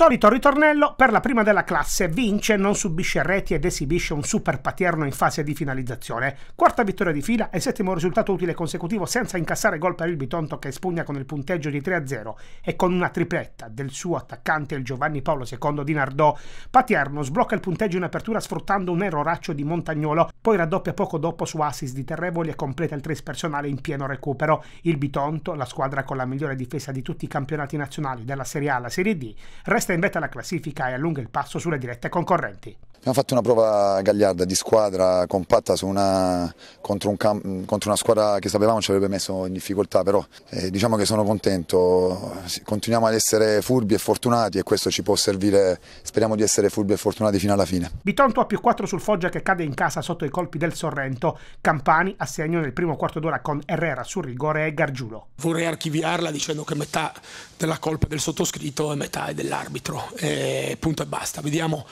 solito ritornello, per la prima della classe vince, non subisce reti ed esibisce un super paterno in fase di finalizzazione. Quarta vittoria di fila e settimo risultato utile consecutivo senza incassare gol per il Bitonto che espugna con il punteggio di 3-0 e con una tripletta del suo attaccante il Giovanni Paolo II di Nardò. Paterno sblocca il punteggio in apertura sfruttando un erroraccio di Montagnolo, poi raddoppia poco dopo su Assis di Terrevoli e completa il trace personale in pieno recupero. Il Bitonto, la squadra con la migliore difesa di tutti i campionati nazionali dalla Serie A alla Serie D, resta resta in vetta alla classifica e allunga il passo sulle dirette concorrenti. Abbiamo fatto una prova gagliarda di squadra compatta una, contro, un, contro, una squadra che sapevamo ci avrebbe messo in difficoltà, però eh, diciamo che sono contento, continuiamo ad essere furbi e fortunati e questo ci può servire, speriamo di essere furbi e fortunati fino alla fine. Bitonto a più 4 sul Foggia che cade in casa sotto i colpi del Sorrento, Campani a segno nel primo quarto d'ora con Herrera sul rigore e Gargiulo. Vorrei archiviarla dicendo che metà della colpa è del sottoscritto e metà è dell'arbitro, eh, punto e basta, vediamo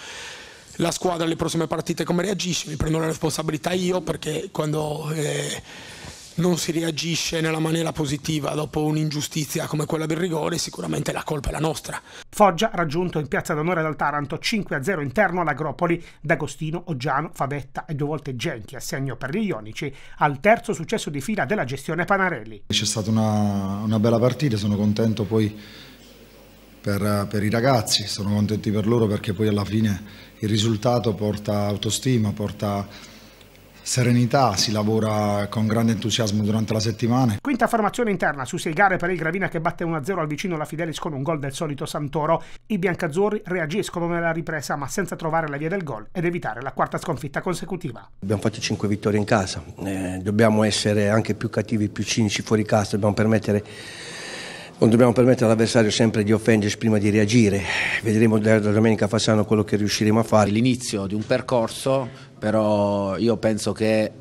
la squadra alle prossime partite come reagisce, mi prendo la responsabilità io perché quando eh, non si reagisce nella maniera positiva dopo un'ingiustizia come quella del rigore, sicuramente la colpa è la nostra. Foggia raggiunto in piazza d'onore dal Taranto 5-0 interno all'Agropoli. D'Agostino, Oggiano, Favetta e due volte Genti a segno per gli Ionici al terzo successo di fila della gestione Panarelli. C'è stata una, una bella partita, sono contento poi per, per, i ragazzi, sono contenti per loro perché poi alla fine il risultato porta autostima, porta serenità, si lavora con grande entusiasmo durante la settimana. Quinta formazione interna su sei gare per il Gravina che batte 1-0 al vicino la Fidelis con un gol del solito Santoro. I biancazzurri reagiscono nella ripresa ma senza trovare la via del gol ed evitare la quarta sconfitta consecutiva. Abbiamo fatto 5 vittorie in casa, eh, dobbiamo essere anche più cattivi, più cinici fuori casa, dobbiamo permettere non dobbiamo permettere all'avversario sempre di offendersi prima di reagire. Vedremo da domenica a Fassano quello che riusciremo a fare. L'inizio di un percorso, però io penso che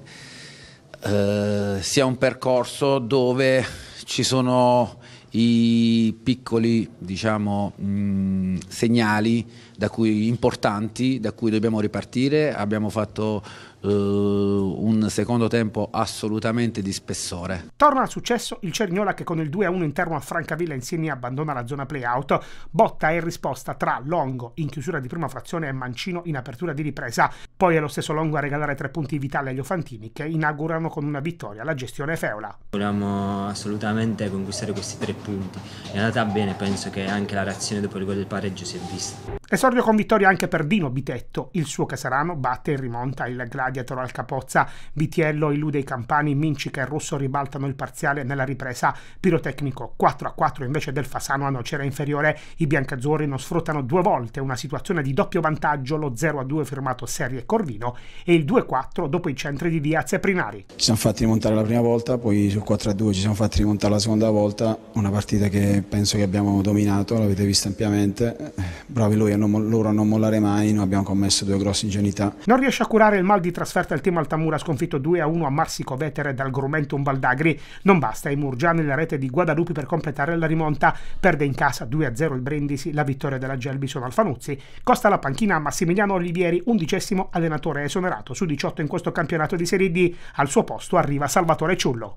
eh, sia un percorso dove ci sono i piccoli diciamo, mh, segnali da cui, importanti da cui dobbiamo ripartire. Abbiamo fatto eh, un secondo tempo assolutamente di spessore. Torna al successo il Cerniola che con il 2-1 interno a Francavilla insieme abbandona la zona play-out. Botta e risposta tra Longo in chiusura di prima frazione e Mancino in apertura di ripresa. Poi è lo stesso Longo a regalare tre punti vitali agli Ofantini che inaugurano con una vittoria la gestione Feola. Volevamo assolutamente conquistare questi tre punti. È andata bene, penso che anche la reazione dopo il gol del pareggio si è vista. Esordio con vittoria anche per Dino Bitetto, il suo Casarano batte e rimonta il Gladiator al capozza, Vitiello illude i campani, Mincica e Rosso ribaltano il parziale nella ripresa, Pirotecnico 4 a 4 invece del Fasano a nocera inferiore, i biancazzurri non sfruttano due volte una situazione di doppio vantaggio, lo 0 a 2 firmato Serie Corvino e il 2 a 4 dopo i centri di Diaz e Prinari. Ci siamo fatti rimontare la prima volta, poi sul 4 a 2 ci siamo fatti rimontare la seconda volta, una partita che penso che abbiamo dominato, l'avete vista ampiamente bravi lui a non, loro a non mollare mai, noi abbiamo commesso due grosse ingenuità. Non riesce a curare il mal di trasferta il team Altamura sconfitto 2-1 a Marsico Vetere dal Grumentum Valdagri. Non basta, i Murgiani nella rete di Guadalupe per completare la rimonta, perde in casa 2-0 il Brindisi, la vittoria della Gelbison al Fanuzzi, costa la panchina a Massimiliano Olivieri, undicesimo allenatore esonerato su 18 in questo campionato di Serie D, al suo posto arriva Salvatore Ciullo.